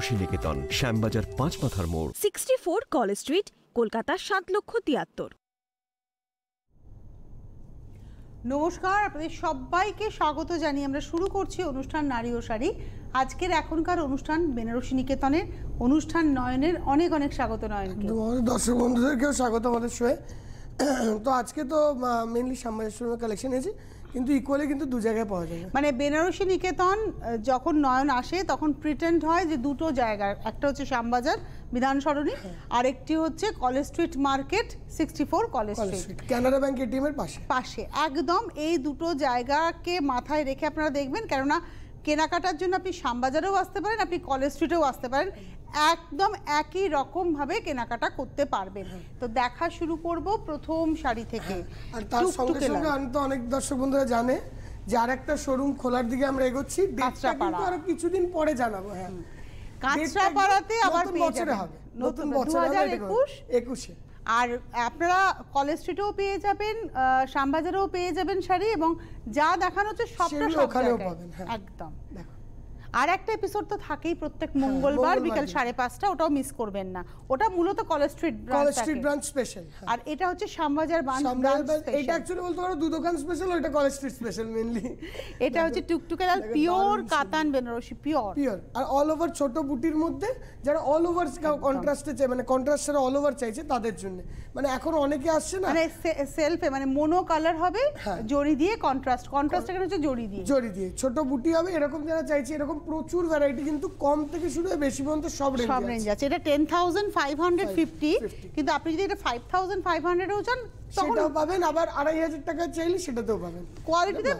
শশী নিকেতন শ্যামবাজার পাঁচ পাথার মোড় sixty four college street Kolkata সাত লক্ষ তিয়াত্তর নমস্কার আপনাদের সবাইকে স্বাগত জানিয়ে আমরা শুরু করছি অনুষ্ঠান নারী ও শাড়ি আজকের এখনকার অনুষ্ঠান বেনারসি নিকেতনের অনুষ্ঠান নয়নের অনেক অনেক স্বাগত নয়ন দর্শক বন্ধুদেরকেও স্বাগত আমাদের শুয়ে তো আজকে তো মেনলি শ্যামবাজার কালেকশন হয়েছে কিন্তু ইকুয়ালি কিন্তু দু জায়গায় পাওয়া যায় মানে বেনারসি নিকেতন যখন নয়ন আসে তখন প্রিটেন্ড হয় যে দুটো জায়গার একটা হচ্ছে শ্যামবাজার বিধান সরণি হ্যাঁ। আর একটি হচ্ছে college street market sixty four college street Canara Bank ATM এর পাশে পাশে একদম এই দুটো জায়গাকে মাথায় রেখে আপনারা দেখবেন কেননা কেনাকাটার জন্য আপনি শ্যামবাজারেও আসতে পারেন আপনি কলেজ স্ট্রিটেও আসতে পারেন একদম একই রকমভাবে কেনাকাটা করতে পারবেন তো দেখা শুরু করব প্রথম শাড়ি থেকে আর তার সঙ্গে সঙ্গে আমি তো অনেক দর্শক বন্ধুরা জানে যে আর একটা শোরুম খোলার দিকে আমরা এগোচ্ছি আরো কিছুদিন পরে জানাবো হ্যাঁ কাঁচরাপাড়াতে আবার পেয়ে যাবেন নতুন বছরে হবে নতুন 21 21 আর আপনারা কলেজ স্ট্রিটেও পেয়ে যাবেন শ্যামবাজারেও পেয়ে যাবেন শাড়ি এবং যা দেখানো হচ্ছে সবটা পাবেন হ্যাঁ। একদম দেখো আর একটা এপিসোড তো থাকেই প্রত্যেক হ্যাঁ, মঙ্গলবার বিকাল সাড়ে পাঁচটা ওটাও মিস করবেন না ওটা মূলত college street college street branch special আর এটা হচ্ছে শ্যামবাজার এটা অ্যাকচুয়ালি বলতে পারো দু স্পেশাল ওটা কলেজ স্ট্রিট স্পেশাল মেনলি এটা হচ্ছে টুকটুকে লাল পিওর কাতান বেনারসি পিওর পিওর আর অল ওভার ছোট বুটির মধ্যে যারা অল ওভার কন্ট্রাস্টে চাই মানে কন্ট্রাস্ট অল ওভার চাইছে তাদের জন্য মানে এখন অনেকে আসছে না মানে সেলফে মানে মোনো কালার হবে হ্যাঁ। জড়ি দিয়ে কন্ট্রাস্ট কন্ট্রাস্ট এখানে হচ্ছে জড়ি দিয়ে জড়ি দিয়ে ছোট বুটি হবে এরকম যারা চাইছে এরকম প্রচুর ভ্যারাইটি কিন্তু কম থেকে শুরু হয়ে বেশি পর্যন্ত সব সব রেঞ্জ আছে এটা 10550 কিন্তু আপনি যদি এটা ফাইভ থাউজেন্ড ফাইভ চান সেটাও পাবেন আবার আড়াই হাজার টাকা চাইলে সেটাতেও পাবেন কোয়ালিটিতে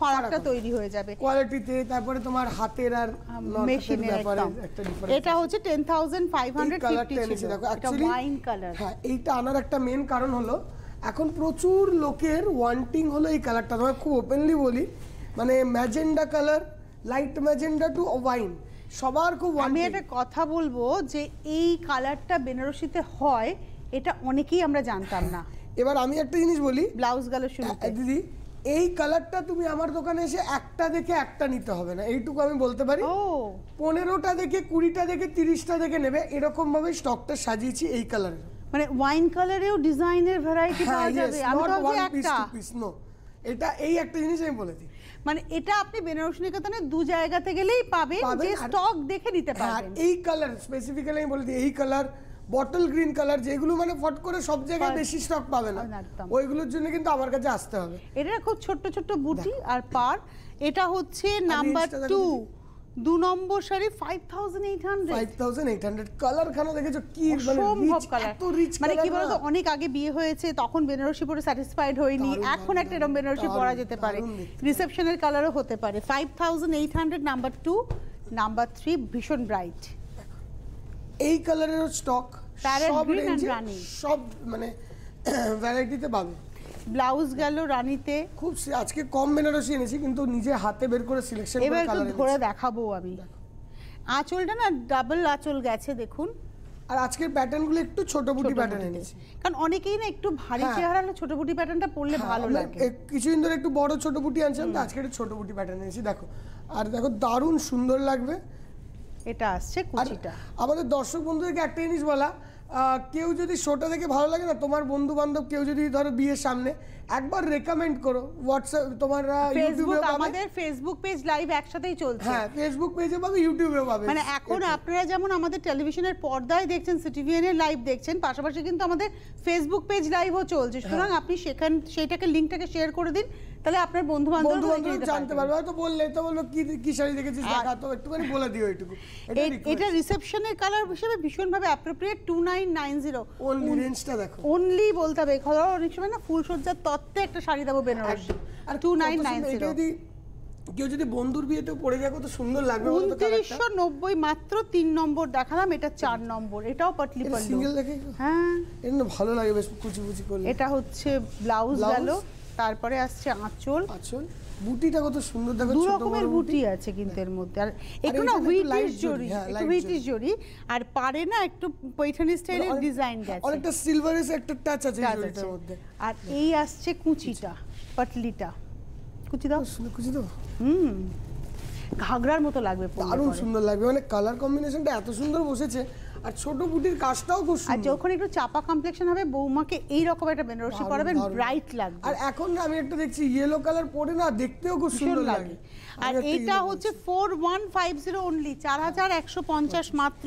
ফারাকটা তৈরি হয়ে যাবে কোয়ালিটিতে তারপরে তোমার হাতের আর মেশিনের ব্যাপারে একটা ডিফারেন্স এটা হচ্ছে 10550 কালারটা দেখো ওয়াইন কালার হ্যাঁ এইটা আনার একটা মেন কারণ হলো এখন প্রচুর লোকের ওয়ান্টিং হলো এই কালারটা তোমাকে খুব ওপেনলি বলি মানে magenta colour light magenta to wine সবার খুব আমি একটা কথা বলবো যে এই কালারটা বেনারসিতে হয় এটা অনেকেই আমরা জানতাম না এবার আমি একটা জিনিস বলি ব্লাউজ গালো শুরুতে দিদি এই কালারটা তুমি আমার দোকানে এসে একটা দেখে একটা নিতে হবে না এইটুকু আমি বলতে পারি পনেরোটা দেখে কুড়িটা দেখে তিরিশটা দেখে নেবে এরকম ভাবে স্টকটা সাজিয়েছি এই কালারের মানে ওয়াইন কালারেও ডিজাইনের ভ্যারাইটি পাওয়া যাবে আমি একটা এটা এই একটা জিনিস আমি বলে দিই মানে এটা আপনি বেনারস নিকেতনে দু জায়গাতে গেলেই পাবেন যে স্টক দেখে নিতে হ্যাঁ, পারবেন এই কালার স্পেসিফিক্যালি আমি বলে দিই এই কালার বটল গ্রিন কালার যেগুলো মানে ফট করে সব জায়গায় বেশি স্টক পাবে না ওইগুলোর জন্য কিন্তু আমার কাছে আসতে হবে এটা খুব ছোট্ট ছোট্ট বুটি আর পার এটা হচ্ছে নাম্বার টু দু নম্বর শাড়ি 5800 5800 কালার খানা দেখেছো কি মানে অসম্ভব কালার মানে কি বলতো অনেক আগে বিয়ে হয়েছে তখন বেনারসি পরে স্যাটিসফাইড হইনি এখন একটা এরকম বেনারসি পরা যেতে পারে রিসেপশনের কালারও হতে পারে five thousand eight hundred number two number three ভীষণ ব্রাইট এই কালারেরও স্টক সব রেঞ্জে সব মানে ভ্যারাইটিতে পাবে ব্লাউজ গেল রানীতে খুব আজকে কম বেনারসি এনেছি কিন্তু নিজে হাতে বের করে সিলেকশন এবার ধরে দেখাবো আমি আঁচলটা না ডাবল আঁচল গেছে দেখুন আর আজকের প্যাটার্নগুলো একটু ছোট বুটি প্যাটার্ন এনেছি কারণ অনেকেই না একটু ভারী হ্যাঁ। চেহারা হলে ছোট বুটি প্যাটার্নটা পরলে হ্যাঁ, ভালো লাগে কিছুদিন ধরে একটু বড় ছোট বুটি আনছিলাম তো আজকে একটু ছোট বুটি প্যাটার্ন এনেছি দেখো আর দেখো দারুণ সুন্দর লাগবে এটা আসছে কুচিটা আমাদের দর্শক বন্ধুদেরকে একটা জিনিস বলা কেউ যদি শোটা দেখে ভালো লাগে না তোমার বন্ধু বান্ধব কেউ যদি ধরো বিয়ের সামনে একবার রেকমেন্ড করো হোয়াটসঅ্যাপ তোমার ইউটিউবে আমাদের ফেসবুক পেজ লাইভ একসাথেই চলছে হ্যাঁ ফেসবুক পেজে পাবে ইউটিউবেও পাবে মানে এখন আপনারা যেমন আমাদের টেলিভিশনের পর্দায় দেখছেন সিটিভিএন এর লাইভ দেখছেন পাশাপাশি কিন্তু আমাদের ফেসবুক পেজ লাইভও চলছে সুতরাং হ্যাঁ। আপনি সেখান সেইটাকে লিংকটাকে শেয়ার করে দিন তাহলে আপনার বন্ধু বান্ধব জানতে পারবে হয়তো বললে তো বললো কি কি শাড়ি দেখেছিস দেখা তো একটুখানি বলে দিও এটুকু এটা রিসেপশনের কালার হিসেবে ভীষণ ভাবে appropriate two nine nine zero only রেঞ্জটা দেখো ওনলি বলতে হবে ধরো অনেক সময় না ফুলসজ্জার তত্ত্বে একটা শাড়ি দেবো বেনারসি আর টু নাইন নাইন জিরো কেউ যদি বন্ধুর বিয়েতে পড়ে যায় কত সুন্দর লাগবে উনত্রিশশো নব্বই মাত্র তিন নম্বর দেখালাম এটা চার নম্বর এটাও পাটলি পাটলি সিঙ্গেল দেখে হ্যাঁ এর ভালো লাগে বেশ কুচি কুচি করলে এটা হচ্ছে ব্লাউজ গেল তারপরে আসছে আঁচল আঁচল বুটিটা কত সুন্দর দেখো দুই রকমের বুটি আছে কিন্তু এর মধ্যে আর একটু না হুইটিশ জরি হুইটিশ হ্যাঁ, জরি আর পারে না একটু পৈঠানি স্টাইলের ডিজাইন গেছে অনেকটা সিলভারের একটা টাচ আছে এর মধ্যে আর এই আসছে কুচিটা পাটলিটা কুচি দাও কুচি দাও হুম ঘাগরার মতো লাগবে দারুণ সুন্দর লাগবে মানে কালার কম্বিনেশনটা এত সুন্দর বসেছে আর ছোট বুটির কাজটাও খুব আর যখন একটু চাপা কমপ্লেকশন হবে বৌমাকে এই রকম একটা বেনারসি পরাবেন ব্রাইট লাগবে আর এখন আমি একটা দেখছি ইয়েলো কালার পরে না দেখতেও খুব সুন্দর লাগে আর এটা হচ্ছে 4150 অনলি 4150 মাত্র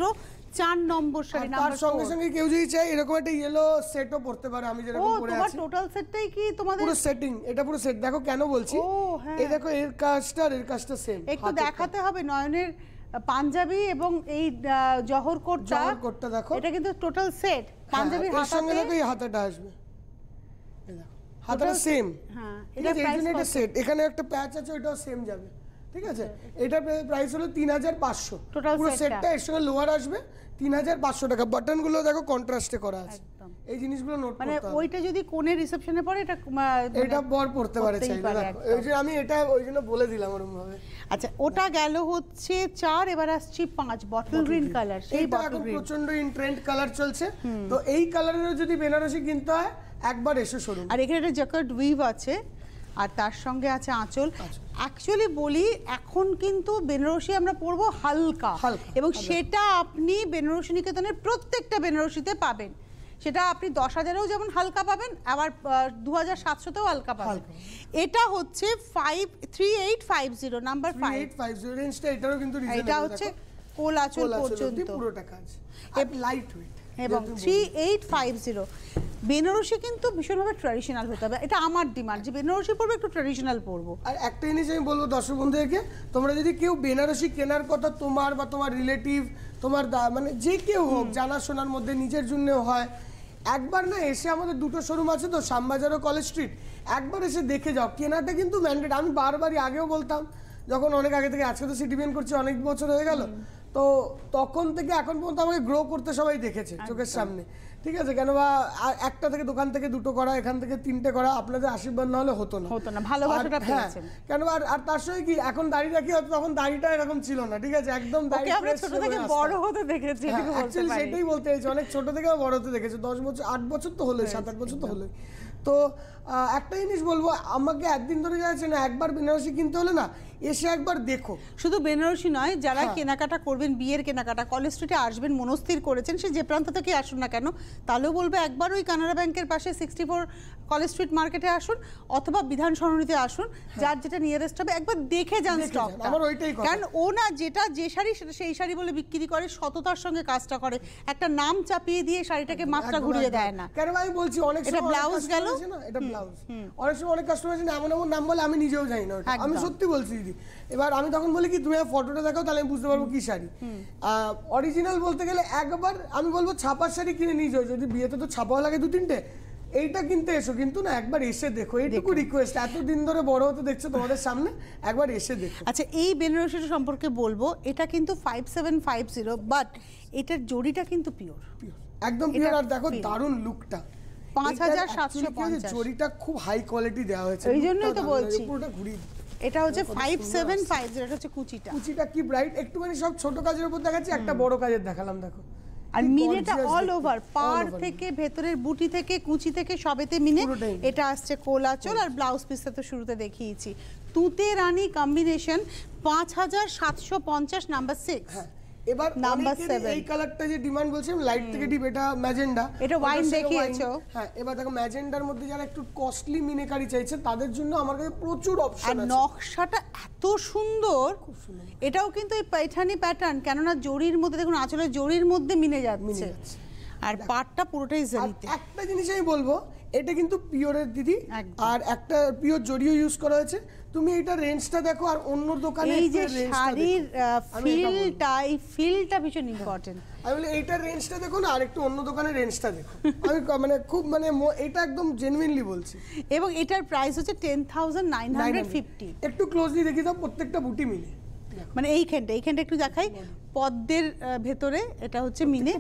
চার নম্বর শাড়ি নাম্বার সঙ্গে সঙ্গে কেউ যদি চায় এরকম একটা ইয়েলো সেটও পড়তে পারে আমি যেরকম পরে আছি তোমার টোটাল সেটটাই কি তোমাদের পুরো সেটিং এটা পুরো সেট দেখো কেন বলছি হ্যাঁ। এই দেখো এর কাস্টার এর কাস্টার সেম একটু দেখাতে হবে নয়নের পাঞ্জাবি এবং এই জহর কোটটা জহর কোটটা দেখো এটা কিন্তু টোটাল হ্যাঁ, সেট পাঞ্জাবির হাতাতে সঙ্গে দেখো এই হাতাটা আসবে হাতাটা সেম হ্যাঁ এটা প্রাইস এটা সেট এখানে একটা প্যাচ আছে ওটাও সেম যাবে ঠিক আছে এটা প্রাইস হলো তিন হাজার পাঁচশো পুরো সেটটা এর সঙ্গে লোয়ার আসবে তিন হাজার পাঁচশো টাকা বাটনগুলো দেখো কন্ট্রাস্টে করা আছে এই জিনিসগুলো নোট মানে ওইটা যদি কোণের রিসেপশনে পড়ে এটা এটা বর পড়তে পারে চাইলে ওই যে আমি এটা ওই জন্য বলে দিলাম ওরকম ভাবে আচ্ছা ওটা গেল হচ্ছে চার এবার আসছি পাঁচ বটল গ্রিন কালার সেই বটল গ্রিন প্রচন্ড ইন ট্রেন্ড কালার চলছে তো এই কালারেরও যদি বেনারসি কিনতে হয় একবার এসে শুরু আর এখানে একটা জ্যাকেট উইভ আছে আর তার সঙ্গে আছে আঁচল অ্যাকচুয়ালি আচ্ছা। বলি এখন কিন্তু বেনারসি আমরা পরবো হালকা এবং আচ্ছা। সেটা আপনি বেনারসি নিকেতনের প্রত্যেকটা বেনারসিতে পাবেন সেটা আপনি দশ হাজারেও যেমন হালকা পাবেন আবার দু হাজার সাতশোতেও হালকা পাবেন এটা হচ্ছে five three eight five zero number five five zero কিন্তু এটা হচ্ছে কোলাচল পর্যন্ত পুরোটা কাজ লাইট ওয়েট এবং three eight five zero Banarasi কিন্তু ভীষণভাবে ট্র্যাডিশনাল হতে হবে এটা আমার ডিমান্ড যে বেনারসি পরবো একটু ট্র্যাডিশনাল পরবো আর একটা জিনিস আমি বলবো দর্শক বন্ধুদেরকে তোমরা যদি কেউ বেনারসি কেনার কথা তোমার বা তোমার রিলেটিভ তোমার মানে যে কেউ হোক জানাশোনার মধ্যে নিজের জন্য হয় একবার না এসে আমাদের দুটো শোরুম আছে তো শ্যামবাজার ও কলেজ স্ট্রিট একবার এসে দেখে যাও কেনাটা কিন্তু ম্যান্ডেট আমি বারবারই আগেও বলতাম যখন অনেক আগে থেকে আজকে তো সিটি করছি অনেক বছর হয়ে গেল তো তখন থেকে এখন পর্যন্ত আমাকে গ্রো করতে সবাই দেখেছে আচ্ছা। চোখের সামনে ঠিক আছে কেন বা একটা থেকে দোকান থেকে দুটো করা এখান থেকে তিনটে করা আপনাদের আশীর্বাদ না হলে হতো না হতো না ভালোবাসাটা হ্যাঁ কেন আর আর তার সঙ্গে কি এখন দাড়ি রাখি হয়তো তখন দাড়িটা এরকম ছিল না ঠিক আছে একদম থেকে বড় হতে দেখেছি হ্যাঁ, সেটাই বলতে চাইছি অনেক ছোট থেকে বড় হতে দেখেছি দশ বছর আট বছর তো হলো সাত আট বছর তো হলো তো একটা জিনিস বলবো আমাকে একদিন ধরে যাচ্ছে না একবার বেনারসি কিনতে হলে না এসে একবার দেখো শুধু বেনারসি নয় যারা হ্যাঁ। কেনাকাটা করবেন বিয়ের কেনাকাটা কলেজ স্ট্রিটে আসবেন মনস্থির করেছেন সে যে প্রান্ত থেকে আসুন না কেন তাহলেও বলবে একবার ওই কানাডা ব্যাংকের পাশে সিক্সটি ফোর কলেজ স্ট্রিট মার্কেটে আসুন অথবা বিধান সরণিতে আসুন হ্যাঁ। যার যেটা নিয়ারেস্ট হবে একবার দেখে যান স্টক ওইটাই কারণ ও না যেটা যে শাড়ি সেটা সেই শাড়ি বলে বিক্রি করে সততার সঙ্গে কাজটা করে একটা নাম চাপিয়ে দিয়ে শাড়িটাকে মাত্রা ঘুরিয়ে দেয় না কেন আমি বলছি অনেক এটা ব্লাউজ গেল এটা অনেক সময় অনেক কাস্টমার আছে এমন এমন নাম বলে আমি নিজেও জানি না আমি সত্যি বলছি দিদি এবার আমি তখন বলি কি তুমি ফটোটা তাহলে আমি বুঝতে পারবো কি শাড়ি অরিজিনাল বলতে গেলে একবার আমি বলবো ছাপার শাড়ি কিনে যদি বিয়েতে তো ছাপাও লাগে দু তিনটে এসো কিন্তু না একবার এসে দেখো রিকোয়েস্ট এতদিন ধরে বড় দেখছো তোমাদের সামনে একবার এসে দেখো আচ্ছা এই সম্পর্কে বলবো এটা কিন্তু ফাইভ সেভেন ফাইভ বাট এটার কিন্তু পিওর একদম আর দেখো দারুণ লুকটা পাঁচ হাজার সাতশো খুব হাই কোয়ালিটি দেওয়া হয়েছে জন্যই তো বলছি পুরোটা এটা হচ্ছে 575 যেটা হচ্ছে কুচিটা কুচিটা কি ব্রাইট একটুখানি সব ছোট কাজের উপর দেখাচ্ছি একটা বড় কাজের দেখালাম দেখো আর মিনেটা অল ওভার পার থেকে ভেতরের বুটি থেকে কুচি থেকে সবেতে মিনে এটা আসছে কোলাচল আর ব্লাউজ পিসটা তো শুরুতে দেখিয়েছি তুতে রানী কম্বিনেশন পাঁচ হাজার সাতশো পঞ্চাশ নাম্বার হ্যাঁ। সিক্স এবার নাম্বার 7 এই কালারটা যে ডিমান্ড বলছিলাম লাইট থেকে ডিপ এটা ম্যাজেন্ডা এটা ওয়াইন দেখিয়েছো হ্যাঁ এবার দেখো ম্যাজেন্ডার মধ্যে যারা একটু কস্টলি মিনেকারি চাইছে তাদের জন্য আমার কাছে প্রচুর অপশন আছে আর নকশাটা এত সুন্দর এটাও কিন্তু এই পাইঠানি প্যাটার্ন কেননা জরির মধ্যে দেখুন আচলে জরির মধ্যে মিনে যাচ্ছে আর পাটটা পুরোটাই জারিতে একটা জিনিস আমি বলবো এটা কিন্তু পিওরের দিদি আর একটা পিওর জড়িও ইউজ করা হয়েছে তুমি এটা রেঞ্জটা দেখো আর অন্য দোকানে এই যে শাড়ির ফিলটা এই ফিলটা ভীষণ ইম্পর্টেন্ট আমি বলি এইটার রেঞ্জটা দেখো না আর একটু অন্য দোকানের রেঞ্জটা দেখো আমি মানে খুব মানে এটা একদম জেনুইনলি বলছি এবং এটার প্রাইস হচ্ছে ten thousand nine hundred fifty একটু ক্লোজলি দেখি দাও প্রত্যেকটা বুটি মিলে মানে এইখানটা এইখানটা একটু দেখাই পদ্মের ভেতরে এটা হচ্ছে মিনে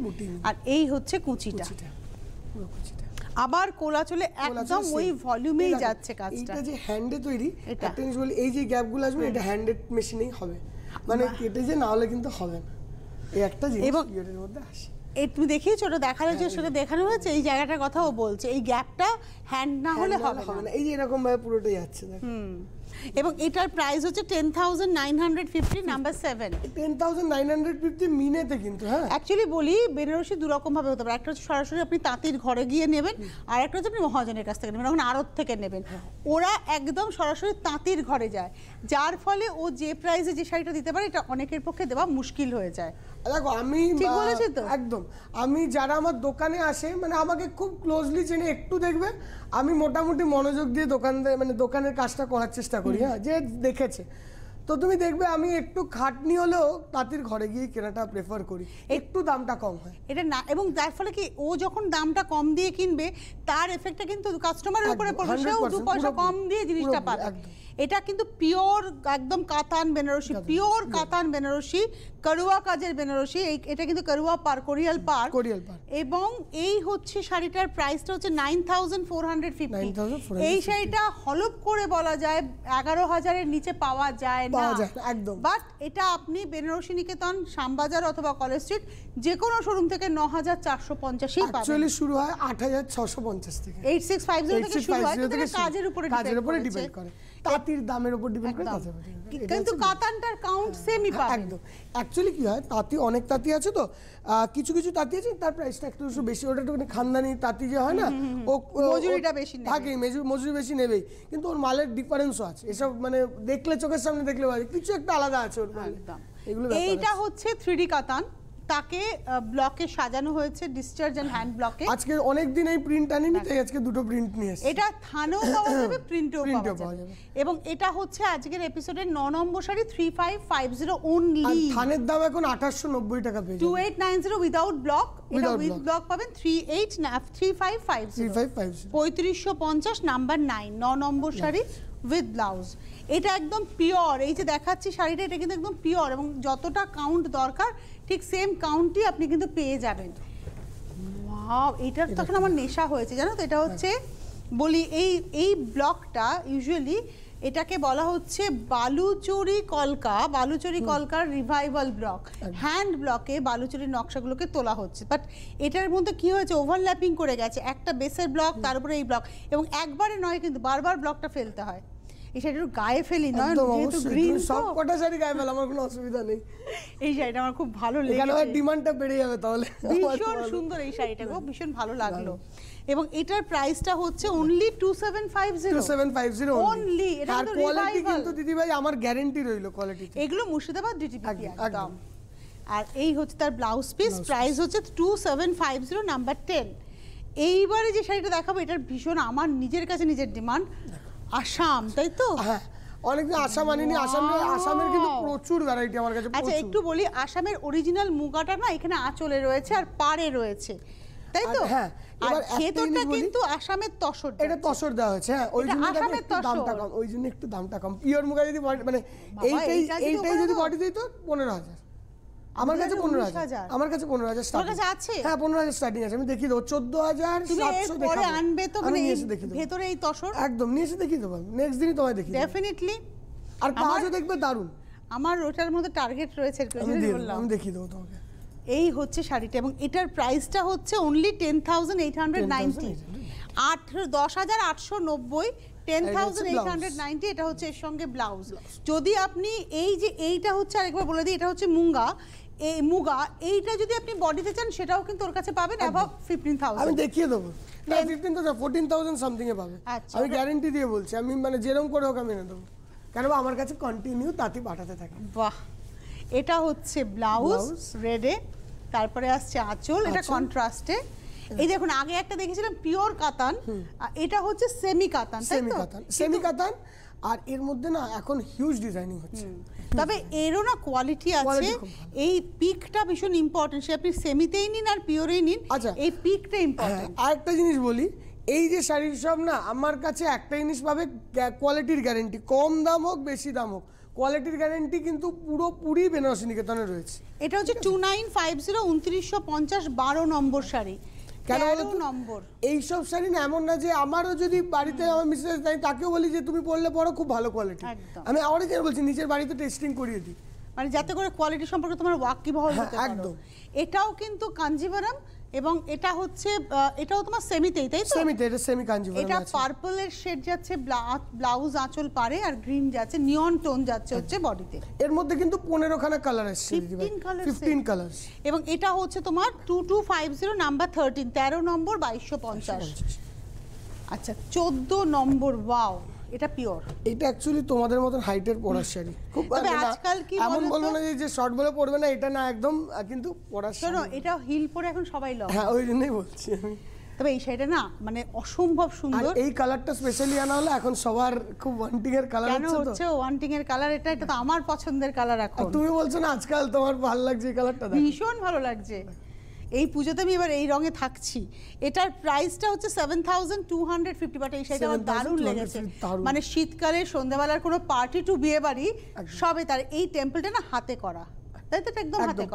আর এই হচ্ছে কুচিটা কুচিটা আবার কোলা চলে একদম ওই ভলিউমেই যাচ্ছে কাজটা এটা যে হ্যান্ডে তৈরি একটা জিনিস বলি এই যে গ্যাপগুলো আসবে এটা হ্যান্ডেড মেশিনেই হবে মানে কেটে যে না হলে কিন্তু হবে না এই একটা জিনিস পিরিয়ডের মধ্যে আসে একটু তুমি ওটা দেখালো হ্যাঁ, সেটা দেখানো হয়েছে এই জায়গাটার কথাও বলছে এই গ্যাপটা হ্যান্ড না হলে হবে না এই যে এরকম ভাবে পুরোটাই যাচ্ছে হুম এবং এটার প্রাইস হচ্ছে ten thousand nine hundred fifty number seven ten thousand nine hundred fifty মিনেতে কিন্তু হ্যাঁ অ্যাকচুয়ালি বলি বেনারসি রকমভাবে হতে পারে একটা হচ্ছে সরাসরি আপনি তাঁতির ঘরে গিয়ে নেবেন আর একটা হচ্ছে আপনি মহাজনের কাছ থেকে নেবেন এখন আড়ত থেকে নেবেন হ্যাঁ। ওরা একদম সরাসরি তাঁতির ঘরে যায় যার ফলে ও যে প্রাইসে যে শাড়িটা দিতে পারে এটা অনেকের পক্ষে দেওয়া মুশকিল হয়ে যায় দেখো আমি ঠিক বলেছি তো একদম আমি যারা আমার দোকানে আসে মানে আমাকে খুব ক্লোজলি চেনে একটু দেখবে আমি মোটামুটি মনোযোগ দিয়ে দোকান মানে দোকানের কাজটা করার চেষ্টা করি করি হ্যাঁ যে দেখেছে তো তুমি দেখবে আমি একটু খাটনি হলেও তাঁতির ঘরে গিয়ে কেনাটা প্রেফার করি একটু দামটা কম হয় এটা না এবং তার ফলে কি ও যখন দামটা কম দিয়ে কিনবে তার এফেক্টটা কিন্তু কাস্টমারের উপরে পড়বে সেও দু পয়সা কম দিয়ে জিনিসটা পাবে এটা কিন্তু পিওর একদম কাতান বেনারসি পিওর কাতান বেনারসি করুয়া কাজের বেনারসি এটা কিন্তু করুয়া পার কোরিয়াল পার কোরিয়াল পার এবং এই হচ্ছে শাড়িটার প্রাইসটা হচ্ছে nine thousand four hundred fifty এই শাড়িটা হলপ করে বলা যায় এগারো হাজারের নিচে পাওয়া যায় না একদম বাট এটা আপনি বেনারসি নিকেতন শ্যামবাজার অথবা কলেজ স্ট্রিট যে কোনো শোরুম থেকে ন হাজার চারশো পঞ্চাশই পাবেন শুরু হয় আট হাজার ছশো পঞ্চাশ থেকে এইট সিক্স ফাইভ জিরো থেকে শুরু হয় কাজের উপরে কাজের উপরে ডিপেন্ড করে তাঁতির দামের উপর ডিপেন্ড করে কাঁচা কিন্তু কাতানটার কাউন্ট সেমই পাবে একদম অ্যাকচুয়ালি কি হয় তাঁতি অনেক তাঁতি আছে তো কিছু কিছু তাঁতি আছে তার প্রাইসটা একটু বেশি ওটা একটু খানদানি তাঁতি যে হয় না ও মজুরিটা বেশি থাকে মজুরি বেশি নেবেই কিন্তু ওর মালের ডিফারেন্সও আছে এসব মানে দেখলে চোখের সামনে দেখলে কিছু একটা আলাদা আছে ওর মালে এইটা হচ্ছে থ্রিডি কাতান তাকে ব্লকে সাজানো হয়েছে ডিসচার্জ এন্ড হ্যান্ড ব্লকে আজকে অনেক দিন এই প্রিন্ট আনিনি তাই আজকে দুটো প্রিন্ট নিয়ে এসেছি এটা থানও পাওয়া যাবে প্রিন্টও পাওয়া যাবে এবং এটা হচ্ছে আজকের এপিসোডের 9 নম্বর শাড়ি 3550 অনলি থানের দাম এখন 2890 টাকা পেয়ে 2890 উইদাউট ব্লক এটা উইথ ব্লক পাবেন 38 3550 3550 নাম্বার 9 9 নম্বর শাড়ি উইথ ব্লাউজ এটা একদম পিওর এই যে দেখাচ্ছি শাড়িটা এটা কিন্তু একদম পিওর এবং যতটা কাউন্ট দরকার ঠিক সেম কাউন্টি আপনি কিন্তু পেয়ে যাবেন এটার তখন আমার নেশা হয়েছে জানো তো এটা হচ্ছে বলি এই এই ব্লকটা ইউজুয়ালি এটাকে বলা হচ্ছে বালুচরি কলকা বালুচরি কলকার রিভাইভাল ব্লক হ্যান্ড ব্লকে বালুচরি নকশাগুলোকে তোলা হচ্ছে বাট এটার মধ্যে কি হয়েছে ওভারল্যাপিং করে গেছে একটা বেসের ব্লক তারপরে এই ব্লক এবং একবারে নয় কিন্তু বারবার ব্লকটা ফেলতে হয় এই শাড়িটা গায়ে ফেলি নয় শাড়ি গায়ে ফেল আমার কোনো অসুবিধা নেই এই শাড়িটা আমার খুব ভালো লেগেছে ডিমান্ডটা বেড়ে যাবে তাহলে ভীষণ সুন্দর এই শাড়িটা গো ভীষণ ভালো লাগলো এবং এটার প্রাইসটা হচ্ছে অনলি ফাইভ জিরো অনলি এটা কিন্তু কোয়ালিটি কিন্তু দিদিভাই আমার গ্যারেন্টি রইলো কোয়ালিটি এগুলো মুর্শিদাবাদ ডিটিপি একদম আর এই হচ্ছে তার ব্লাউজ পিস প্রাইস হচ্ছে two seven five zero number ten এইবারে যে শাড়িটা দেখাবো এটার ভীষণ আমার নিজের কাছে নিজের ডিমান্ড আসাম তাই তো হ্যাঁ অনেকদিন আসাম আনিনি আসামের আসামের কিন্তু প্রচুর ভ্যারাইটি আমার কাছে আচ্ছা একটু বলি আসামের অরিজিনাল মুগাটা না এখানে আঁচলে রয়েছে আর পাড়ে রয়েছে তাই তো হ্যাঁ এবার আসামের তসর এটা তসর দেওয়া হয়েছে হ্যাঁ ওই জন্য কম ওই জন্য একটু দামটা কম পিওর যদি মানে এইটাই এইটাই যদি বডি মানে দিত পনেরো হাজার আমার কাছে পনেরো হাজার আমার কাছে পনেরো হাজার স্টার্টিং কাছে আছে হ্যাঁ পনেরো হাজার স্টার্টিং আছে আমি দেখিয়ে দেবো চোদ্দ হাজার পরে আনবে তো মানে এসে দেখি ভেতরে এই তসর একদম নিয়ে এসে দেখিয়ে দেবো নেক্সট দিনই তোমায় দেখি ডেফিনেটলি আর কাজও দেখবে দারুণ আমার ওটার মধ্যে টার্গেট রয়েছে আমি দেখিয়ে দেবো তোমাকে এই হচ্ছে শাড়িটা এবং এটার প্রাইসটা হচ্ছে only ten thousand eight hundred ninety আঠেরো দশ হাজার আটশো নব্বই ten thousand eight hundred ninety এটা হচ্ছে এর সঙ্গে ব্লাউজ যদি আপনি এই যে এইটা হচ্ছে আরেকবার বলে দিই এটা হচ্ছে মুঙ্গা এই মুগা এইটা যদি আপনি বডিতে চান সেটাও কিন্তু ওর কাছে পাবেন অ্যাবাউট 15000 আমি দেখিয়ে দেবো না 15000 14000 সামথিং এ পাবে আচ্ছা, আমি গ্যারান্টি দিয়ে বলছি আমি মানে যেরকম করে হোক আমি এনে দেবো কেন আমার কাছে কন্টিনিউ তাতে পাঠাতে থাকে বাহ এটা হচ্ছে ব্লাউজ রেডে তারপরে আসছে আঁচল এটা কন্ট্রাস্টে এই দেখুন আগে একটা দেখেছিলাম পিওর কাতান এটা হচ্ছে সেমি কাতান সেমি কাতান সেমি কাতান আর এর মধ্যে না এখন হিউজ ডিজাইনিং হচ্ছে তবে এরও না কোয়ালিটি আছে এই পিকটা ভীষণ ইম্পর্টেন্ট সে আপনি সেমিতেই নিন আর পিওরেই নিন আচ্ছা এই পিকটা ইম্পর্টেন্ট একটা জিনিস বলি এই যে শাড়ির সব না আমার কাছে একটা জিনিস পাবে কোয়ালিটির গ্যারেন্টি কম দাম হোক বেশি দাম হোক কোয়ালিটির গ্যারেন্টি কিন্তু পুরোপুরি বেনারসি নিকেতনে রয়েছে এটা হচ্ছে টু নাইন ফাইভ জিরো উনত্রিশশো পঞ্চাশ বারো নম্বর শাড়ি কেন নম্বর এইসব শাড়ি না এমন না যে আমারও যদি বাড়িতে আমার মিসেস তাই তাকেও বলি যে তুমি পরলে পরো খুব ভালো কোয়ালিটি আমি অনেকের বলছি নিজের বাড়িতে টেস্টিং করিয়ে দিই মানে যাতে করে কোয়ালিটি সম্পর্কে তোমার ওয়াকিবহল হ্যাঁ, হতে পারো এটাও কিন্তু কাঞ্জিভারাম এবং এটা হচ্ছে এটাও তোমার সেমিতেই তাই তো সেমিতে এটা সেমি কাঞ্জিভারাম এটা পার্পল এর শেড যাচ্ছে ব্লাউজ আঁচল পারে আর গ্রিন যাচ্ছে নিয়ন টোন যাচ্ছে হচ্ছে বডিতে এর মধ্যে কিন্তু 15 খানা কালার আছে কালার 15 কালার এবং এটা হচ্ছে তোমার 2250 নাম্বার 13 13 নম্বর 2250 আচ্ছা 14 নম্বর ওয়াও এটা পিওর এটা অ্যাকচুয়ালি তোমাদের মতন হাইটের শাড়ি খুব মানে আজকাল কি এমন বলবো না যে শর্ট বলে না এটা না একদম কিন্তু এটা হিল পরে এখন সবাই লয় হ্যাঁ ওই জন্যই বলছি আমি তবে এই শাড়িটা না মানে অসম্ভব সুন্দর এই কালারটা স্পেশালি আনা হলো এখন সবার খুব ওয়ান্টিং এর কালার হচ্ছে তো ওয়ান্টিং এর কালার এটা এটা তো আমার পছন্দের কালার এখন তুমি বলছো না আজকাল তোমার ভালো লাগছে এই কালারটা ভীষণ ভালো লাগছে এই পুজোতে আমি এবার এই রঙে থাকছি এটার প্রাইসটা হচ্ছে seven thousand two hundred fifty but এই আমার দারুণ লেগেছে মানে শীতকালে সন্ধ্যাবেলার কোনো পার্টি টু বিয়ে বাড়ি সবে তার এই টেম্পলটা না হাতে করা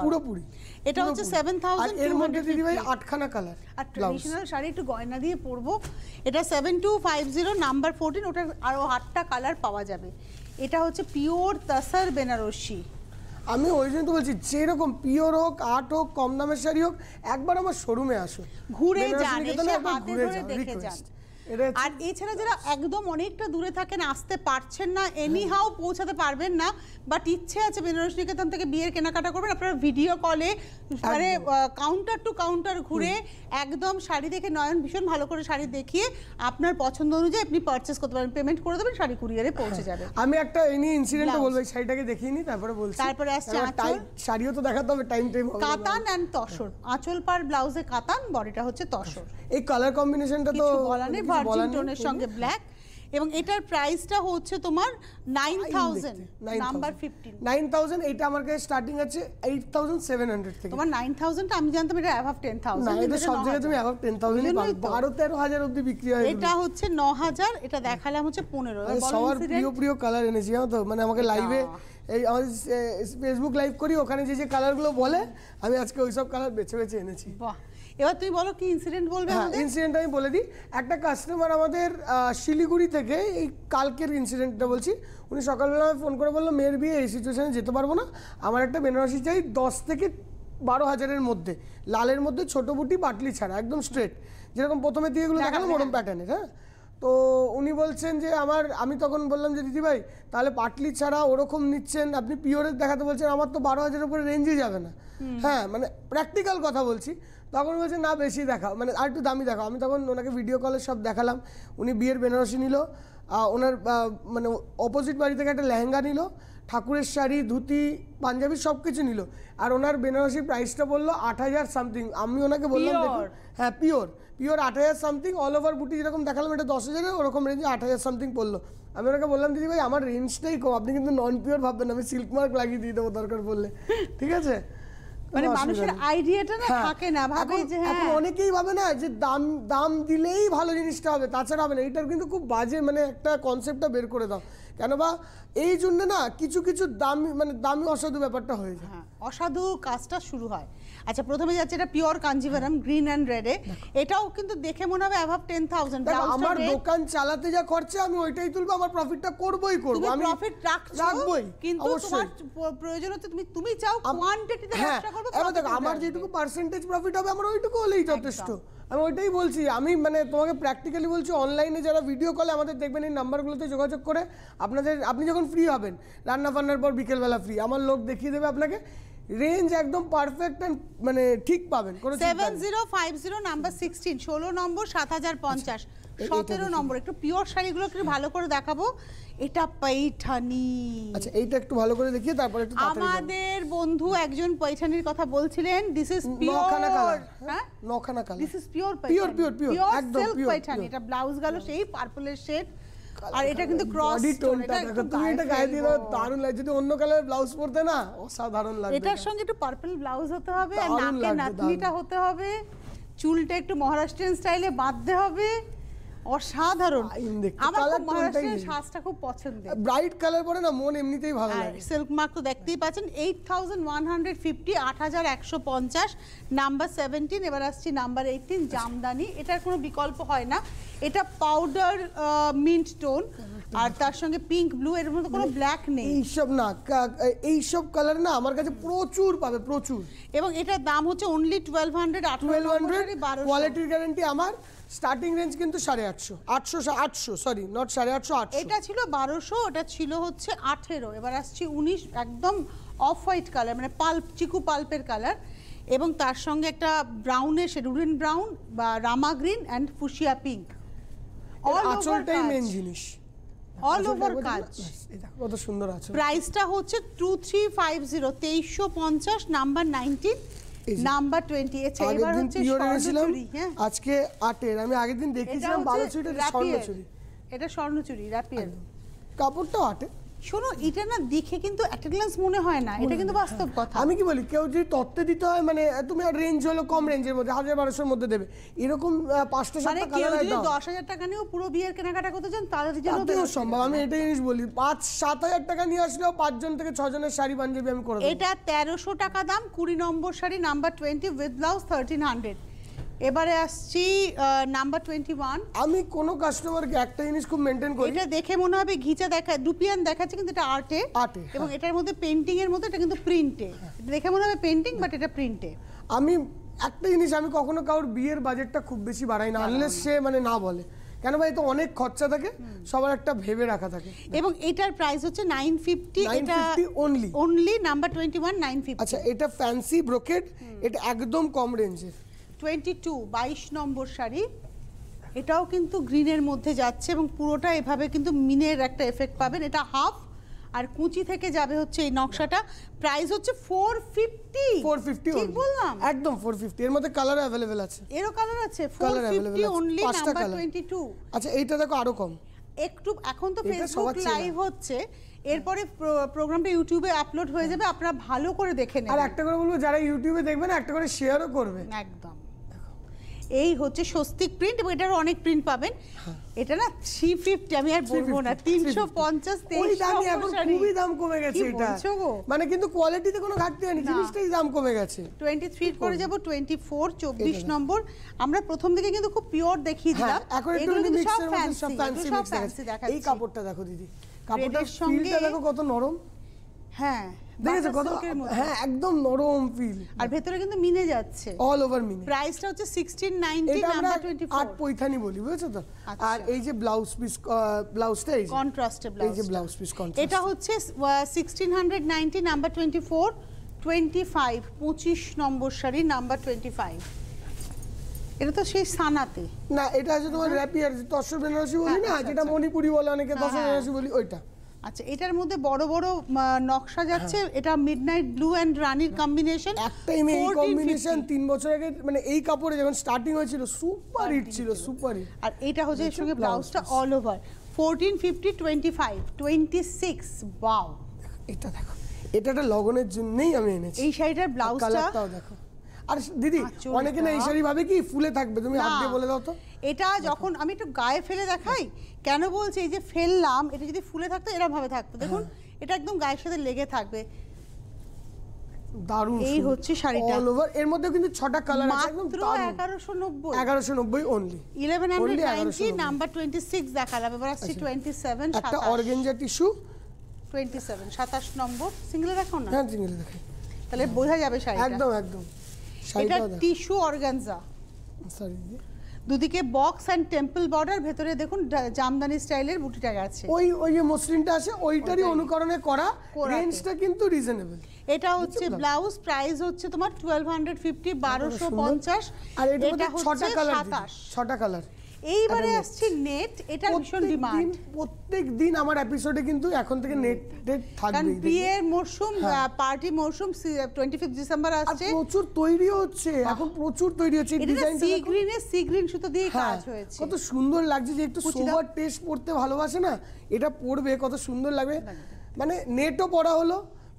পুরোপুরি এটা হচ্ছে আটখানা কালার আর শাড়ি একটু গয়না দিয়ে পরবো এটা নাম্বার ওটার আরো আটটা কালার পাওয়া যাবে এটা হচ্ছে পিওর তাসার বেনারসি আমি ওই জন্য তো বলছি যেরকম পিওর হোক আর্ট হোক কম দামের শাড়ি হোক একবার আমার শোরুমে আসো ঘুরে যান ঘুরে যান আর এছাড়া যারা একদম অনেকটা দূরে থাকেন আসতে পারছেন না এনি এনিহাও পৌঁছাতে পারবেন না বাট ইচ্ছে আছে বেনারস নিকেতন থেকে বিয়ের কেনাকাটা করবেন আপনারা ভিডিও কলে মানে কাউন্টার টু কাউন্টার ঘুরে একদম শাড়ি দেখে নয়ন ভীষণ ভালো করে শাড়ি দেখিয়ে আপনার পছন্দ অনুযায়ী আপনি পারচেস করতে পারেন পেমেন্ট করে দেবেন শাড়ি কুরিয়ারে পৌঁছে যাবে আমি একটা এনি ইনসিডেন্ট বলবো এই শাড়িটাকে নিই তারপরে বলছি তারপরে আসছে আঁচল শাড়িও তো দেখাতে হবে টাইম টাইম হবে কাতান এন্ড তসর আঁচল পার ব্লাউজে কাতান বডিটা হচ্ছে তসর এই কালার কম্বিনেশনটা তো বলা নেই ভার্জিন সঙ্গে ব্ল্যাক এবং এটার প্রাইসটা হচ্ছে তোমার 9000 নাম্বার 15 9000 এটা আমার কাছে স্টার্টিং আছে 8700 থেকে তোমার 9000 টা আমি জানতাম এটা অ্যাভাব 10000 না এটা সব জায়গায় তুমি অ্যাভাব 10000 এর 12 13000 অবধি বিক্রি হয় এটা হচ্ছে 9000 এটা দেখালাম হচ্ছে 15 সবার প্রিয় প্রিয় কালার এনেছি জানো তো মানে আমাকে লাইভে এই আমাদের ফেসবুক লাইভ করি ওখানে যে যে কালারগুলো বলে আমি আজকে ওইসব কালার বেছে বেছে এনেছি বাহ এবার তুমি বলো কি ইনসিডেন্ট বলবে ইনসিডেন্ট হ্যাঁ, আমি বলে দিই একটা কাস্টমার আমাদের শিলিগুড়ি থেকে এই কালকের ইনসিডেন্টটা বলছি উনি সকালবেলা আমি ফোন করে বললো মেয়ের বিয়ে এই সিচুয়েশানে যেতে পারবো না আমার একটা বেনারসি চাই দশ থেকে বারো হাজারের মধ্যে লালের মধ্যে ছোটো বুটি বাটলি ছাড়া একদম স্ট্রেট যেরকম প্রথমে দিয়েগুলো দেখালাম ওরম প্যাটার্নের হ্যাঁ তো উনি বলছেন যে আমার আমি তখন বললাম যে দিদিভাই তাহলে পাটলি ছাড়া ওরকম নিচ্ছেন আপনি পিওরের দেখাতে বলছেন আমার তো বারো হাজারের উপরে রেঞ্জই যাবে না হ্যাঁ মানে প্র্যাকটিক্যাল কথা বলছি তখন বলছে না বেশি দেখাও মানে আর একটু দামি দেখাও আমি তখন ওনাকে ভিডিও কলে সব দেখালাম উনি বিয়ের বেনারসি নিল ওনার মানে অপোজিট বাড়ি থেকে একটা লেহেঙ্গা নিল ঠাকুরের শাড়ি ধুতি পাঞ্জাবি সব কিছু নিল আর ওনার বেনারসির প্রাইসটা বললো আট হাজার সামথিং আমি ওনাকে বললাম হ্যাঁ পিওর পিওর আট হাজার সামথিং অল ওভার বুটি যেরকম দেখালাম এটা দশ হাজারে ওরকম রেঞ্জে আট হাজার সামথিং পড়লো আমি ওনাকে বললাম দিদি ভাই আমার রেঞ্জটাই কম আপনি কিন্তু নন পিওর ভাববেন আমি সিল্ক মার্ক লাগিয়ে দিয়ে দেবো দরকার পড়লে ঠিক আছে মানে মানুষের আইডিয়াটা না হ্যাঁ। থাকে না ভাবে যে এখন হ্যাঁ। অনেকেই ভাবে না যে দাম দাম দিলেই ভালো জিনিসটা হবে তাছাড়া হবে না এটার কিন্তু খুব বাজে মানে একটা কনসেপ্টটা বের করে দাও কেন বা এই জন্য না কিছু কিছু দামি মানে দামি অসাধু ব্যাপারটা হয়ে যায় হ্যাঁ, অসাধু কাজটা শুরু হয় আচ্ছা প্রথমে যাচ্ছে এটা পিওর কাঞ্জিভারাম গ্রিন অ্যান্ড রেডে এটাও কিন্তু দেখে মনে হবে অ্যাভাব টেন থাউজেন্ড আমার দোকান চালাতে যা খরচা আমি ওইটাই তুলবো আমার প্রফিটটা করবোই করবো আমি প্রফিট রাখবোই কিন্তু তোমার প্রয়োজন হতে তুমি তুমি চাও কোয়ান্টিটিতে হ্যাঁ করবে এবার দেখো আমার যেটুকু পার্সেন্টেজ প্রফিট হবে আমার ওইটুকু হলেই যথেষ্ট আমি ওইটাই বলছি আমি মানে তোমাকে প্র্যাকটিক্যালি বলছি অনলাইনে যারা ভিডিও কলে আমাদের দেখবেন এই নাম্বারগুলোতে যোগাযোগ করে আপনাদের আপনি যখন ফ্রি হবেন রান্না ফান্নার পর বিকেলবেলা ফ্রি আমার লোক দেখিয়ে দেবে আপনাকে রেঞ্জ একদম পারফেক্ট মানে ঠিক পাবেন কোনো জিরো নাম্বার সিক্সটিন ষোলো নম্বর সাত হাজার পঞ্চাশ আচ্ছা, সতেরো নম্বর একটু পিওর শাড়িগুলো একটু ভালো করে দেখাবো এটা পৈঠানি আচ্ছা এইটা একটু ভালো করে দেখিয়ে তারপরে একটু আমাদের বন্ধু একজন পৈঠানির কথা বলছিলেন দিস ইজ পিওর হ্যাঁ নখানা colour this is pure pure pure pure একদম পিওর পৈঠানি এটা ব্লাউজ গালো সেই পার্পলের শেড আর এটা কিন্তু ক্রস তুমি এটা গায়ে দিয়ে দাও দারুণ লাগে যদি অন্য কালারের ব্লাউজ পরতে না অসাধারণ লাগে এটার সঙ্গে একটু পার্পল ব্লাউজ হতে হবে আর নাকে নাতনিটা হতে হবে চুলটা একটু মহারাষ্ট্রিয়ান স্টাইলে বাঁধতে হবে অসাধারণ খুব পছন্দের ব্রাইট কালার পরে না মন এমনিতেই ভালো লাগে সিল্ক মার্ক তো দেখতেই পাচ্ছেন 8150 8150 নাম্বার 17 এবার আসছি নাম্বার আচ্ছা। 18 জামদানি এটার কোনো বিকল্প হয় না এটা পাউডার মিন্ট টোন আর তার সঙ্গে পিঙ্ক ব্লু এর মধ্যে কোনো ব্ল্যাক মানে নেই এইসব না এইসব কালার না আমার কাছে প্রচুর পাবে প্রচুর এবং এটার দাম হচ্ছে only twelve hundred twelve hundred কোয়ালিটির গ্যারেন্টি আমার স্টার্টিং রেঞ্জ কিন্তু সাড়ে আটশো আটশো আটশো সরি নট সাড়ে আটশো আটশো এটা ছিল বারোশো এটা ছিল হচ্ছে আঠেরো এবার আসছে উনিশ একদম অফ হোয়াইট কালার মানে পাল্প চিকু পাল্পের কালার এবং তার সঙ্গে একটা ব্রাউনে শেড উডেন ব্রাউন বা রামা green and fuchsia pink all আচলটাই মেন জিনিস অল ওভার আচ্ছা, কাজ কত সুন্দর আছে প্রাইসটা হচ্ছে 2350 নাম্বার 19 নাম্বার আজকে আটের আমি আগের দিন দেখেছিলাম এটা স্বর্ণচুরি কাপড়টাও আটে শোনো এটা না দেখে কিন্তু একটা গ্লান্স মনে হয় না এটা কিন্তু হ্যাঁ। বাস্তব কথা আমি কি বলি কেউ যদি তত্ত্বে দিতে হয় মানে তুমি রেঞ্জ হলো কম রেঞ্জের মধ্যে হাজার বারোশোর মধ্যে দেবে এরকম পাঁচটা সাতটা মানে কালার যদি দশ হাজার টাকা নিয়েও পুরো বিয়ের কেনাকাটা করতে চান তাদের জন্য সম্ভব আমি এটা জিনিস বলি পাঁচ সাত হাজার টাকা নিয়ে আসলেও পাঁচজন থেকে ছজনের শাড়ি পাঞ্জাবি আমি করে এটা তেরোশো টাকা দাম কুড়ি নম্বর sari number twenty with blouse thirteen hundred এবারে আসছি নাম্বার টোয়েন্টি ওয়ান আমি কোনো কাস্টমারকে একটা জিনিস খুব মেনটেন করি এটা দেখে মনে হবে ঘিচা দেখা ডুপিয়ান দেখাচ্ছে কিন্তু এটা আর্টে হ্যাঁ। আর্টে এবং এটার মধ্যে পেন্টিং এর মধ্যে এটা কিন্তু প্রিন্টে দেখে মনে হবে পেন্টিং বাট এটা প্রিন্টে আমি একটা জিনিস আমি কখনো কারোর বিয়ের বাজেটটা খুব বেশি বাড়াই না আনলেস সে মানে না বলে কেন ভাই তো অনেক খরচা থাকে সবার একটা ভেবে রাখা থাকে এবং এটার প্রাইস হচ্ছে 950 এটা ওনলি অনলি নাম্বার 21 950 আচ্ছা এটা ফ্যান্সি ব্রোকেট এটা একদম কম রেঞ্জের টোয়েন্টি টু বাইশ নম্বর শাড়ি এটাও কিন্তু গ্রিনের মধ্যে যাচ্ছে এবং পুরোটা এভাবে কিন্তু মিনের একটা এফেক্ট পাবেন এটা হাফ আর কুচি থেকে যাবে হচ্ছে এই নকশাটা প্রাইস হচ্ছে 450 450 বললাম একদম 450 এর মধ্যে কালার अवेलेबल আছে এরও কালার আছে 450 অনলি আচ্ছা এইটা দেখো আরো কম একটু এখন তো হচ্ছে এরপরে প্রোগ্রামটা ইউটিউবে আপলোড হয়ে যাবে আপনারা ভালো করে আর একটা করে বলবো যারা ইউটিউবে দেখবেন একটা করে শেয়ারও একদম এই হচ্ছে স্বস্তিক প্রিন্ট এবং এটার অনেক প্রিন্ট পাবেন হ্যাঁ। এটা না থ্রি ফিফটি আমি আর বলবো না তিনশো পঞ্চাশ তেইশ খুবই দাম কমে গেছে এটা মানে কিন্তু কোয়ালিটিতে কোনো ঘাটতি হয়নি জিনিসটাই দাম কমে গেছে টোয়েন্টি থ্রি করে যাবো টোয়েন্টি ফোর চব্বিশ নম্বর আমরা প্রথম দিকে কিন্তু খুব পিওর দেখিয়ে হ্যাঁ, দিলাম এখন একটু সব ফ্যান্সি এই কাপড়টা দেখো দিদি কাপড়টার সঙ্গে দেখো কত নরম হ্যাঁ দেখেছো কত হ্যাঁ একদম নরম ফিল আর ভেতরে কিন্তু মিনে যাচ্ছে অল ওভার মিনে প্রাইসটা হচ্ছে 1690 আট পয়থানি বলি বুঝছো তো আচ্ছা। আর এই যে ব্লাউজ পিস ব্লাউজটা এই কন্ট্রাস্টে ব্লাউজ এই যে ব্লাউজ পিস কন্ট্রাস্ট এটা হচ্ছে 1690 নাম্বার 24 25 25 নম্বর শাড়ি নাম্বার 25 এটা তো সেই সানাতে না এটা আছে তোমার র্যাপিয়ার তসর বেনারসি বলি হ্যাঁ, না আচ্ছা, যেটা আচ্ছা। মণিপুরি বলে অনেকে তসর হ্যাঁ, হ্যাঁ। বেনারসি বলি ওইটা আচ্ছা এটার মধ্যে বড় বড় নকশা হ্যাঁ। যাচ্ছে এটা মিডনাইট ব্লু এন্ড রানির কম্বিনেশন একটা ইমে এই কম্বিনেশন 3 বছর আগে মানে এই কাপড়ে যখন স্টার্টিং হয়েছিল সুপার হিট ছিল সুপার হিট আর এটা হচ্ছে এর মানে সঙ্গে ব্লাউজটা অল ওভার টোয়েন্টি ফাইভ 25 26 বাও এটা দেখো এটা একটা লগনের জন্যই আমি এনেছি এই শাড়িটার ব্লাউজটা দেখো আর দিদি অনেকে না এই শাড়ি ভাবে কি ফুলে থাকবে তুমি হাত দিয়ে বলে দাও তো এটা যখন আমি একটু গায়ে ফেলে দেখাই কেন বলছি এই যে ফেললাম এটা যদি ফুলে থাকতো এরমভাবে থাকতো হ্যাঁ। দেখুন এটা একদম গায়ের সাথে লেগে থাকবে শাড়িটা আচ্ছা। একটা টিস্যু নম্বর হ্যাঁ, তাহলে বোঝা যাবে একদম একদম এটা টিস্যু সরি দুদিকে বক্স অ্যান্ড টেম্পল বর্ডার ভেতরে দেখুন জামদানি স্টাইলের বুটিটা গেছে ওই ওই যে মসলিনটা আছে ওইটারই অনুকরণে করা রেঞ্জটা কিন্তু রিজনেবল এটা হচ্ছে ব্লাউজ প্রাইস হচ্ছে তোমার 1250 1250 আর এটা হচ্ছে 6টা কালার 6টা কালার এইবারে আসছে নেট এটা ভীষণ ডিমান্ড প্রত্যেক দিন আমার এপিসোডে কিন্তু এখন থেকে নেট ডেট থাকবে কারণ বিয়ের মরশুম পার্টি হ্যাঁ। মরশুম 25 ডিসেম্বর আসছে প্রচুর তৈরি হচ্ছে এখন প্রচুর তৈরি হচ্ছে ডিজাইন সি গ্রিন এ সি গ্রিন সুতো দিয়ে হ্যাঁ, কাজ হয়েছে কত সুন্দর লাগছে যে একটু সোবার টেস্ট পড়তে ভালোবাসে না এটা পড়বে কত সুন্দর লাগবে মানে নেটও পড়া হলো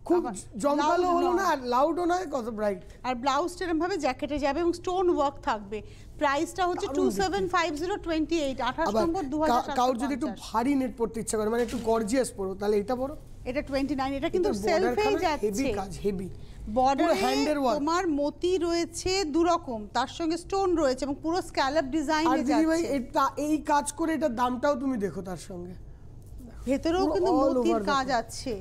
খুব জমকালো হলো না আর লাউডও নয় কত ব্রাইট আর ব্লাউজটা এরকম ভাবে জ্যাকেটে যাবে এবং স্টোন ওয়ার্ক থাকবে প্রাইসটা হচ্ছে 275028 28 নম্বর 2000 কাউর যদি একটু ভারী নেট পড়তে ইচ্ছা করে মানে একটু গর্জিয়াস পড়ো তাহলে এটা পড়ো এটা 29 এটা কিন্তু হেভি কাজ হেভি তোমার মতি রয়েছে দুরকম তার সঙ্গে স্টোন রয়েছে এবং পুরো স্ক্যালপ ডিজাইন আর ভাই এটা এই কাজ করে এটা দামটাও তুমি দেখো তার সঙ্গে ভেতরেও কিন্তু মতির কাজ আছে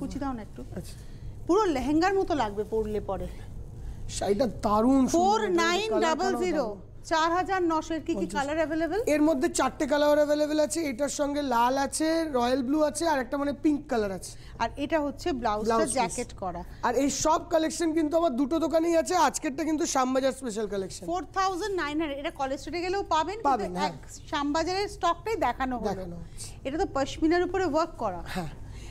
কুচি দাও না একটু আচ্ছা। পুরো লেহেঙ্গার মতো লাগবে পরলে পরে শাড়িটা দারুণ ফোর নাইন ডাবল জিরো চার হাজার নশের কি কি কালার অ্যাভেলেবেল এর মধ্যে চারটে কালার অ্যাভেলেবেল আছে এটার সঙ্গে লাল আছে রয়্যাল ব্লু আছে আর একটা মানে পিঙ্ক কালার আছে আর এটা হচ্ছে ব্লাউজটা জ্যাকেট করা আর এই সব কালেকশন কিন্তু আমার দুটো দোকানেই আছে আজকেরটা কিন্তু শামবাজার স্পেশাল কালেকশন 4900 এটা কলেজ স্ট্রিটে গেলেও পাবেন পাবেন হ্যাঁ। শামবাজারের স্টকটাই দেখানো হলো এটা তো পশমিনার উপরে ওয়ার্ক করা হ্যাঁ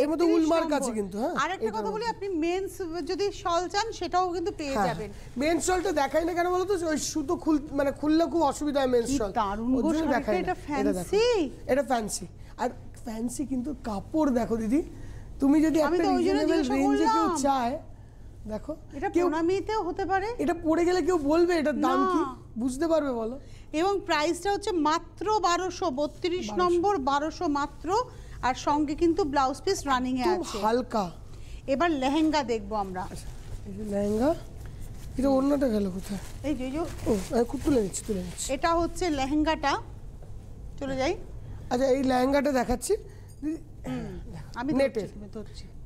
এর মধ্যে উলমার্ক আছে কিন্তু হ্যাঁ আরেকটা কথা বলি আপনি মেন্স যদি শল চান সেটাও কিন্তু পেয়ে হ্যাঁ, হ্যাঁ। যাবেন মেন্স শলটা দেখাই না কেন বলতো ওই সুতো খুল মানে খুললে খুব অসুবিধা হয় মেন্স শল দারুণ গো এটা ফ্যান্সি এটা ফ্যান্সি আর ফ্যান্সি কিন্তু কাপড় দেখো দিদি তুমি যদি একটা রিজনেবল রেঞ্জে কেউ চায় দেখো এটা প্রণামীতেও হতে পারে এটা পড়ে গেলে কেউ বলবে এটার দাম কি বুঝতে পারবে বলো এবং প্রাইসটা হচ্ছে মাত্র বারোশো বত্রিশ নম্বর বারোশো মাত্র আর সঙ্গে কিন্তু ব্লাউজ পিস রানিং এ আছে হালকা এবার লেহেঙ্গা দেখবো আমরা আচ্ছা, লেহেঙ্গা এটা অন্যটা গেল কোথায় এই যে ও খুব তুলে নিচ্ছি তুলে নিচ্ছি এটা হচ্ছে লেহেঙ্গাটা চলে যাই আচ্ছা এই লেহেঙ্গাটা দেখাচ্ছি আমি নেটে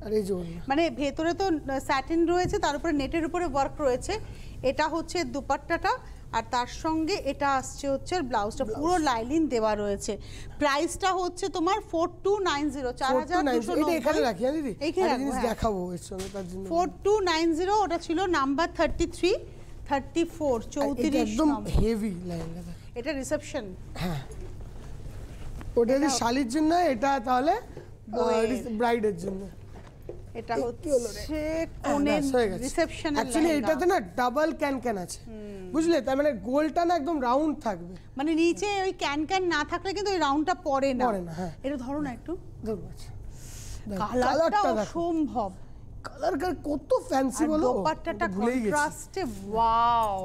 আর এই মানে ভেতরে তো স্যাটিন রয়েছে তার উপরে নেটের উপরে ওয়ার্ক রয়েছে এটা হচ্ছে দুপাট্টাটা আর তার সঙ্গে এটা আসছে হচ্ছে ব্লাউজটা পুরো লাইলিন দেওয়া রয়েছে প্রাইসটা হচ্ছে তোমার ফোর টু নাইন জিরো চার হাজার ফোর হ্যাঁ হ্যাঁ। জিরো ওটা ছিল number thirty three thirty four চৌত্রিশ এটা রিসেপশন হ্যাঁ ওটা যদি শালির জন্য এটা তাহলে ব্রাইডের জন্য এটা হচ্ছে কোণের রিসেপশন অ্যাকচুয়ালি এটাতে না ডাবল ক্যান ক্যান আছে বুঝলে তার মানে গোলটা না একদম রাউন্ড থাকবে মানে নিচে ওই ক্যান ক্যান না থাকলে কিন্তু ওই রাউন্ডটা পড়ে না পড়ে না হ্যাঁ এটা ধরো না একটু ধরবো কালারটা আচ্ছা। অসম্ভব কালার কার কত ফ্যান্সি বলো দোপাট্টাটা কন্ট্রাস্টে ওয়াও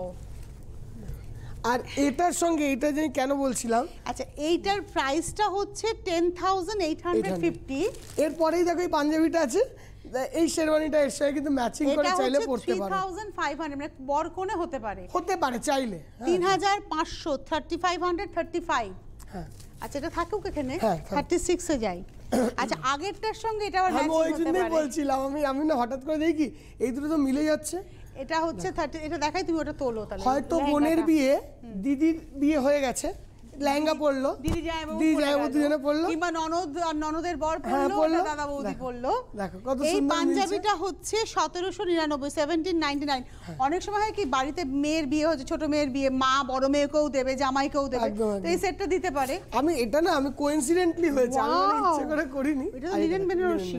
আর এটার সঙ্গে এটা যে কেন বলছিলাম আচ্ছা এইটার প্রাইসটা হচ্ছে ten thousand eight hundred fifty এরপরেই দেখো এই পাঞ্জাবিটা আছে এই শেরওয়ানিটা এর সাথে কিন্তু ম্যাচিং করে চাইলে পড়তে পারে 3500 মানে বর কোণে হতে পারে হতে পারে চাইলে 3500 হ্যাঁ। 3535 হ্যাঁ আচ্ছা এটা থাকুক এখানে 36 হ্যাঁ, এ যাই আচ্ছা আগেরটার সঙ্গে এটা আবার ম্যাচিং হতে পারে আমি বলছিলাম আমি আমি না হঠাৎ করে দেখি এই দুটো তো মিলে যাচ্ছে এটা হচ্ছে 30 এটা দেখাই তুমি ওটা তোলো তাহলে হয়তো হ্যাঁ, বোনের বিয়ে দিদির বিয়ে হয়ে গেছে লেহেঙ্গা পরলো দিদি জামাইবাবু দুজনে পরলো কিংবা ননদ ননদের বর হ্যাঁ, পরলো দাদা বৌদি পরলো দেখো কত সুন্দর এই পাঞ্জাবিটা হচ্ছে 1799 1799 হ্যাঁ। অনেক সময় হয় কি বাড়িতে মেয়ের বিয়ে হচ্ছে ছোট মেয়ের বিয়ে মা বড় মেয়েকেও দেবে জামাইকেও দেবে তো এই সেটটা দিতে পারে আমি এটা না আমি কোইনসিডেন্টলি হয়েছে আমি মানে ইচ্ছে করে করিনি এটা লিনেন বেনারসি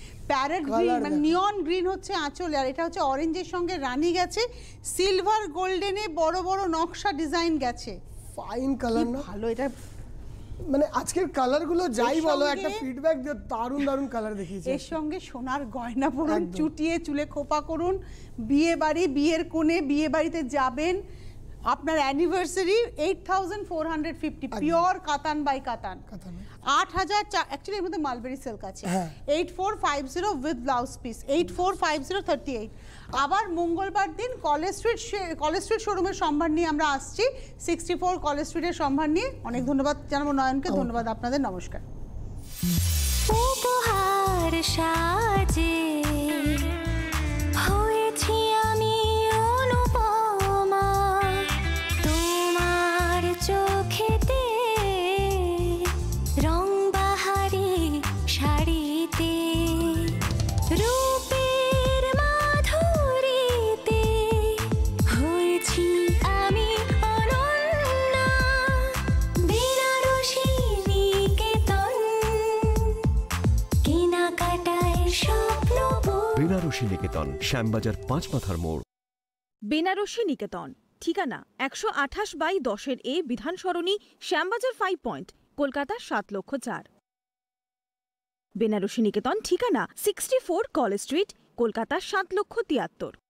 প্যারেট গ্রিন মানে নিয়ন গ্রিন হচ্ছে আঁচলে আর এটা হচ্ছে অরেঞ্জের সঙ্গে রানি গেছে সিলভার গোল্ডেনে বড় বড় নকশা ডিজাইন গেছে ফাইন কালার না ভালো এটা মানে আজকের কালারগুলো যাই বলো একটা ফিডব্যাক যে দারুণ দারুণ কালার দেখিয়েছে এর সঙ্গে সোনার গয়না পরুন চুটিয়ে চুলে খোপা করুন বিয়ে বাড়ি বিয়ের কোণে বিয়ে বাড়িতে যাবেন আপনার anniversary eight thousand four hundred fifty pure কাতান বাই কাতান আট হাজার অ্যাকচুয়ালি এর মধ্যে মালবেরি সিল্ক আছে eight four five zero with blouse piece eight four five zero thirty eight আবার মঙ্গলবার দিন কলেজ স্ট্রিট কলেজ স্ট্রিট শোরুমের সম্ভার নিয়ে আমরা আসছি সিক্সটি ফোর কলেজ স্ট্রিটের সম্ভার নিয়ে অনেক ধন্যবাদ জানাবো নয়নকে ধন্যবাদ আপনাদের নমস্কার উপহার সাজে নিকেতন শ্যামবাজার পাঁচ মাথার মোড় বেনারসি নিকেতন ঠিকানা একশো আঠাশ বাই দশের A Bidhan Sarani Shyambazar five point Kolkata সাত লক্ষ চার বেনারসি নিকেতন ঠিকানা sixty four college street Kolkata সাত লক্ষ তিয়াত্তর